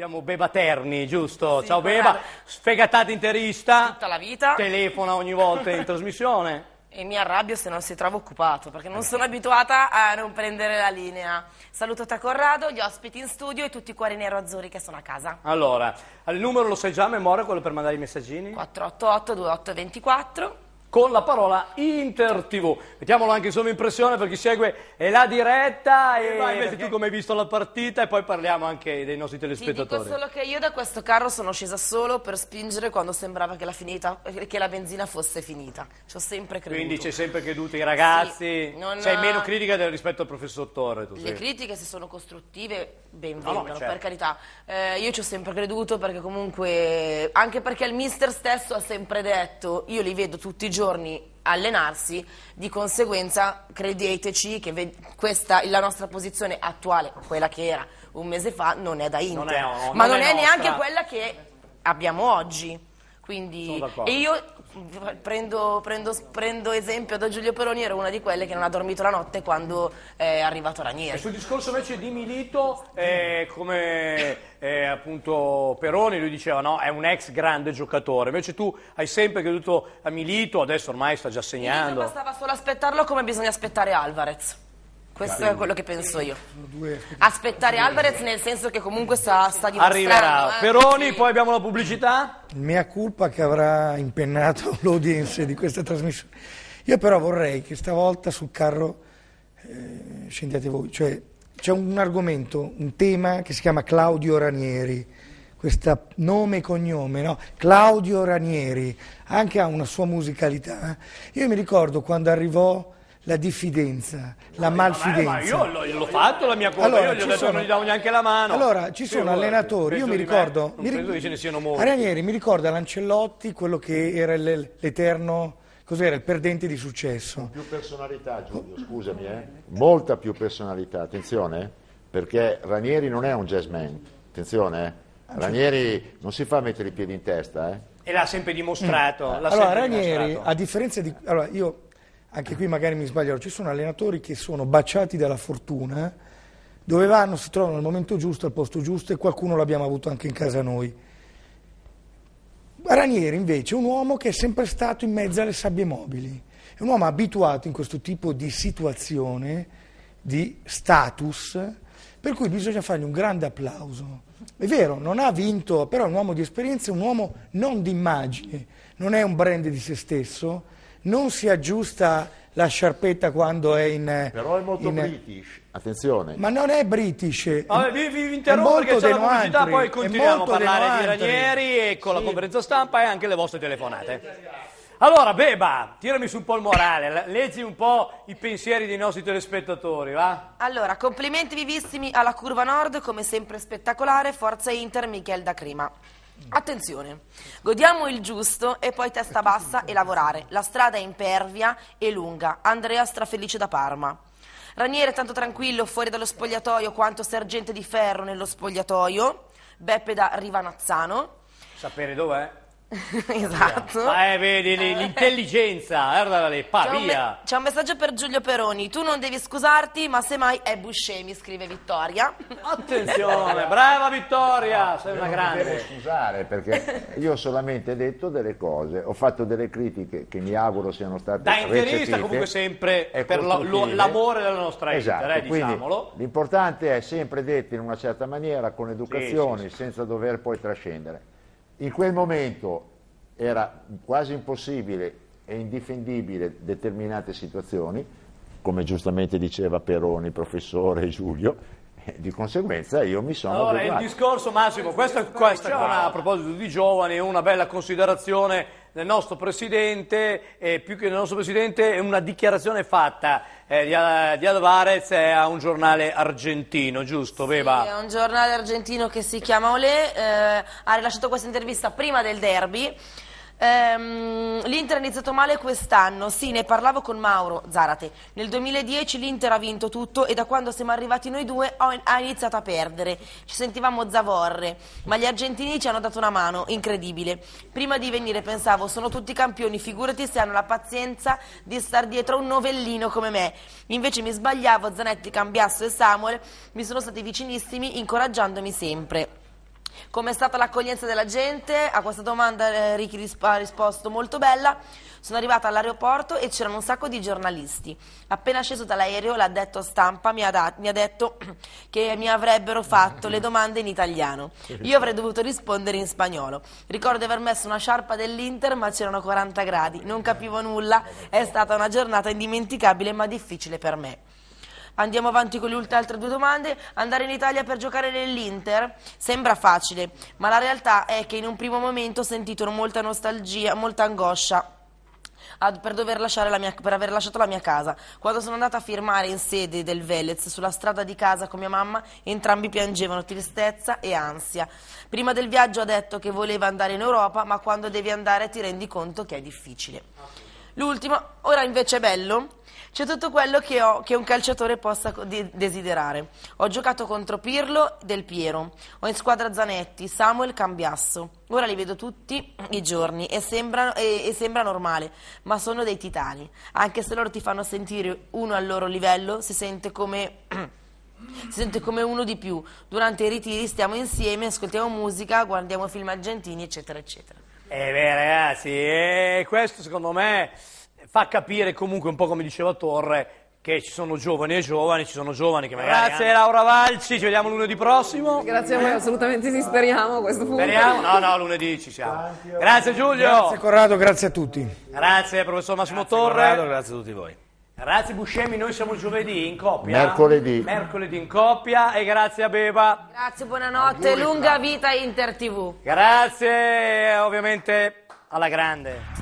Salutiamo Beba Terni, giusto? Sì, Ciao Beba, bravo. sfegatata interista. Tutta la vita. Telefona ogni volta in trasmissione. E mi arrabbio se non si trova occupato, perché non eh. sono abituata a non prendere la linea. Saluto te Corrado, gli ospiti in studio e tutti i cuori nero azzurri che sono a casa. Allora, il numero lo sai già a memoria, quello per mandare i messaggini? 488 2824 con la parola Inter TV. Mettiamolo anche in sovrimpressione per chi segue eh, la diretta e vai, perché... tu come hai visto la partita e poi parliamo anche dei nostri telespettatori. Ti dico solo che io da questo carro sono scesa solo per spingere quando sembrava che la, finita, che la benzina fosse finita. Ci ho sempre creduto. Quindi c'è sempre creduto i ragazzi. Sì, non... Sei meno critica del, rispetto al professor Torre. Tu, Le sei. critiche se sono costruttive ben vengano, no, no, certo. per carità. Eh, io ci ho sempre creduto perché comunque anche perché il mister stesso ha sempre detto io li vedo tutti i giorni giorni allenarsi, di conseguenza credeteci che questa, la nostra posizione attuale, quella che era un mese fa, non è da Inter, non è, no, ma non, non è, è neanche quella che abbiamo oggi. Quindi, e io prendo, prendo, prendo, esempio da Giulio Peroni, era una di quelle che non ha dormito la notte quando eh, è arrivato Ranieri. E sul discorso invece di Milito, eh, come eh, appunto Peroni, lui diceva no, è un ex grande giocatore, invece tu hai sempre creduto a Milito, adesso ormai sta già segnando. Milito bastava solo aspettarlo come bisogna aspettare Alvarez. Questo è quello che penso io. Aspettare Alvarez nel senso che comunque sta, sta dimostrando. Arriverà. Eh. Peroni, poi abbiamo la pubblicità. Mea culpa che avrà impennato l'audience di questa trasmissione. Io però vorrei che stavolta sul carro eh, scendiate voi. Cioè, c'è un argomento, un tema che si chiama Claudio Ranieri. Questo nome e cognome, no? Claudio Ranieri, anche ha una sua musicalità. Io mi ricordo quando arrivò la diffidenza, la no, malfidenza. Ma io l'ho fatto la mia colpa, allora, io gli ho detto sono... non gli davo neanche la mano. Allora, ci sono io, allenatori, io mi ricordo... Me, mi ricordo che ce ne siano molti. Ranieri mi ricorda Lancellotti, quello che era l'eterno... Cos'era il perdente di successo? Più personalità, Giulio, scusami, eh. Molta più personalità, attenzione, eh, perché Ranieri non è un jazzman, attenzione, eh. Ah, Ranieri non si fa mettere i piedi in testa, eh. E l'ha sempre dimostrato. Mm. Allora, sempre Ranieri, dimostrato. a differenza di... Allora, io anche qui magari mi sbaglierò, ci sono allenatori che sono baciati dalla fortuna, dove vanno, si trovano al momento giusto, al posto giusto e qualcuno l'abbiamo avuto anche in casa noi. Ranieri invece è un uomo che è sempre stato in mezzo alle sabbie mobili, è un uomo abituato in questo tipo di situazione, di status, per cui bisogna fargli un grande applauso. È vero, non ha vinto, però è un uomo di esperienza, è un uomo non di immagine, non è un brand di se stesso, non si aggiusta la sciarpetta quando è in... Eh, Però è molto in, eh, british, attenzione. Ma non è british. Vabbè, ah, vi, vi interrompo perché c'è la pubblicità, poi continuiamo a parlare denuantri. di Ranieri e con sì. la conferenza stampa e anche le vostre telefonate. Allora, Beba, tirami su un po' il morale, leggi un po' i pensieri dei nostri telespettatori, va? Allora, complimenti vivissimi alla Curva Nord, come sempre spettacolare, forza Inter, Michel da Crema. Attenzione, godiamo il giusto e poi testa bassa e lavorare. La strada è impervia e lunga. Andrea strafelice da Parma. Raniere tanto tranquillo fuori dallo spogliatoio quanto sergente di ferro nello spogliatoio. Beppe da Rivanazzano. Sapere dov'è? esatto. Ah, eh, vedi, l'intelligenza, guardala lì, pa, c'è via. Un c'è un messaggio per Giulio Peroni. Tu non devi scusarti, ma semmai è Buscemi, scrive Vittoria. Attenzione, brava Vittoria, sei una grande. Non devo scusare, perché io ho solamente detto delle cose, ho fatto delle critiche che mi auguro siano state Da interista comunque sempre per l'amore della nostra eh, esatto, Inter, eh, diciamolo. L'importante è sempre detto in una certa maniera, con educazione, sì, sì, sì. senza dover poi trascendere. In quel momento era quasi impossibile e indifendibile determinate situazioni, come giustamente diceva Peroni, professore Giulio, eh, di conseguenza io mi sono allora, adeguato. il discorso Massimo, questa, questa qua, a proposito di giovani una bella considerazione del nostro Presidente, e più che del nostro Presidente, è una dichiarazione fatta eh, di, eh, di Alvarez a un giornale argentino, giusto? Sì, Beba? un giornale argentino che si chiama Olé, eh, ha rilasciato questa intervista prima del derby Ehm, L'Inter ha iniziato male quest'anno, sì, ne parlavo con Mauro Zarate. Nel 2010 l'Inter ha vinto tutto e da quando siamo arrivati noi due ha iniziato a perdere. Ci sentivamo zavorre, ma gli argentini ci hanno dato una mano, incredibile. Prima di venire pensavo, sono tutti campioni, figurati se hanno la pazienza di star dietro a un novellino come me. Invece mi sbagliavo, Zanetti, Cambiasso e Samuel mi sono stati vicinissimi, incoraggiandomi sempre. Com'è stata l'accoglienza della gente? A questa domanda eh, Ricky risp ha risposto molto bella. Sono arrivata all'aeroporto e c'erano un sacco di giornalisti. Appena sceso dall'aereo l'ha detto a stampa mi ha, mi ha detto che mi avrebbero fatto le domande in italiano. Io avrei dovuto rispondere in spagnolo. Ricordo di aver messo una sciarpa dell'Inter ma c'erano 40 gradi, non capivo nulla. È stata una giornata indimenticabile ma difficile per me. Andiamo avanti con le altre due domande. Andare in Italia per giocare nell'Inter sembra facile, ma la realtà è che in un primo momento ho sentito molta nostalgia, molta angoscia. Per, mia, per, aver lasciato la mia casa. Quando sono andata a firmare in sede del Velez sulla strada di casa con mia mamma, entrambi piangevano tristezza e ansia. Prima del viaggio ha detto che voleva andare in Europa, ma quando devi andare ti rendi conto che è difficile. L'ultimo, ora invece è bello, c'è tutto quello che, ho, che, un calciatore possa desiderare. Ho giocato contro Pirlo Del Piero, ho in squadra Zanetti, Samuel Cambiasso. Ora li vedo tutti i giorni e sembra, e, e sembra normale, ma sono dei titani. Anche se loro ti fanno sentire uno al loro livello, si sente come... Si sente come uno di più. Durante i ritiri stiamo insieme, ascoltiamo musica, guardiamo film argentini, eccetera, eccetera. Eh beh, ragazzi, eh, questo secondo me fa capire comunque un po' come diceva Torre che ci sono giovani e giovani, ci sono giovani che magari... Grazie hanno... Laura Valci, ci vediamo lunedì prossimo. Grazie a voi, assolutamente sì, speriamo a questo punto. Speriamo? No, no, lunedì ci siamo. Grazie Giulio. Grazie Corrado, grazie a tutti. Grazie professor Massimo grazie, Torre. Corrado, grazie a tutti voi. Grazie Buscemi, noi siamo giovedì in coppia. Mercoledì. Mercoledì in coppia e grazie a Beba. Grazie, buonanotte, lunga vita Inter TV. Grazie ovviamente alla grande.